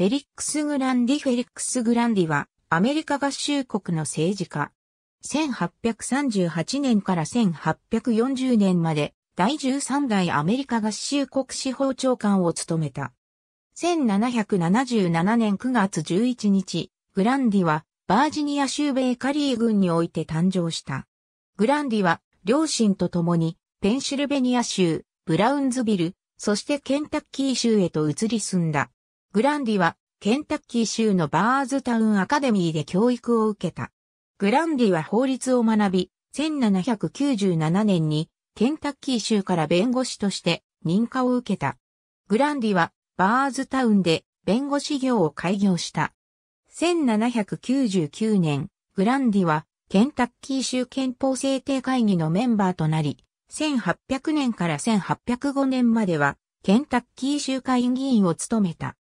フェリックス・グランディ・フェリックス・グランディは、アメリカ合衆国の政治家。1838年から1840年まで、第13代アメリカ合衆国司法長官を務めた。1777年9月11日、グランディは、バージニア州ベーカリー軍において誕生した。グランディは、両親と共に、ペンシルベニア州、ブラウンズビル、そしてケンタッキー州へと移り住んだ。グランディは、ケンタッキー州のバーズタウンアカデミーで教育を受けた。グランディは法律を学び、1797年にケンタッキー州から弁護士として認可を受けた。グランディはバーズタウンで弁護士業を開業した。1799年、グランディはケンタッキー州憲法制定会議のメンバーとなり、1800年から1805年まではケンタッキー州会議員を務めた。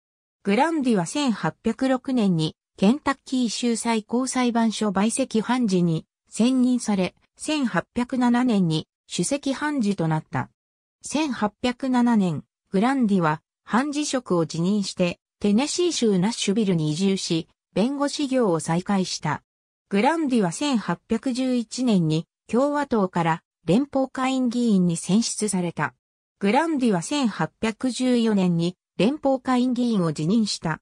グランディは1806年にケンタッキー州最高裁判所売席判事に選任され、1807年に首席判事となった。1807年、グランディは判事職を辞任してテネシー州ナッシュビルに移住し、弁護士業を再開した。グランディは1811年に共和党から連邦会員議員に選出された。グランディは1814年に連邦下院議員を辞任した。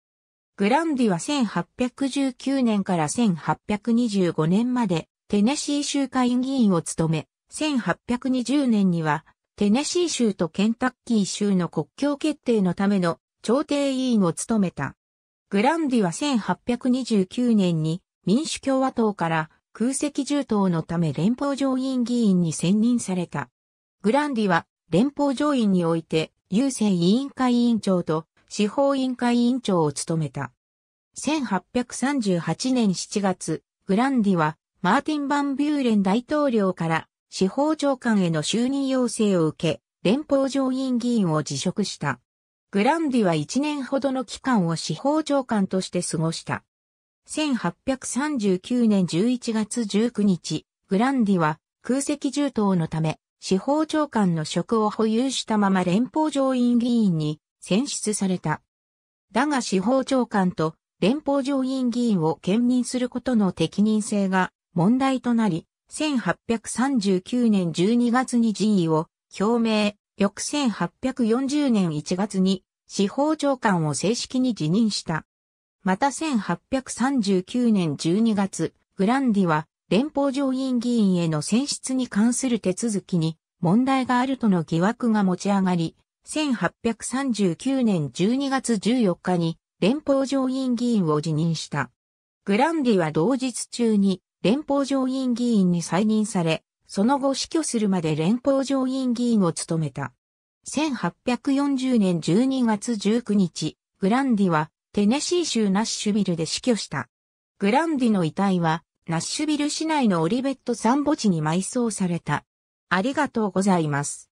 グランディは1819年から1825年までテネシー州下院議員を務め、1820年にはテネシー州とケンタッキー州の国境決定のための調停委員を務めた。グランディは1829年に民主共和党から空席重党のため連邦上院議員に選任された。グランディは連邦上院において郵政委員会委員長と司法委員会委員長を務めた。1838年7月、グランディはマーティン・バンビューレン大統領から司法長官への就任要請を受け、連邦上院議員を辞職した。グランディは1年ほどの期間を司法長官として過ごした。1839年11月19日、グランディは空席重党のため司法長官の職を保有したまま連邦上院議員に選出された。だが司法長官と連邦上院議員を兼任することの適任性が問題となり、1839年12月に辞意を表明、翌1840年1月に司法長官を正式に辞任した。また1839年12月、グランディは連邦上院議員への選出に関する手続きに問題があるとの疑惑が持ち上がり、1839年12月14日に連邦上院議員を辞任した。グランディは同日中に連邦上院議員に再任され、その後死去するまで連邦上院議員を務めた。1840年12月19日、グランディはテネシー州ナッシュビルで死去した。グランディの遺体はナッシュビル市内のオリベット散墓地に埋葬された。ありがとうございます。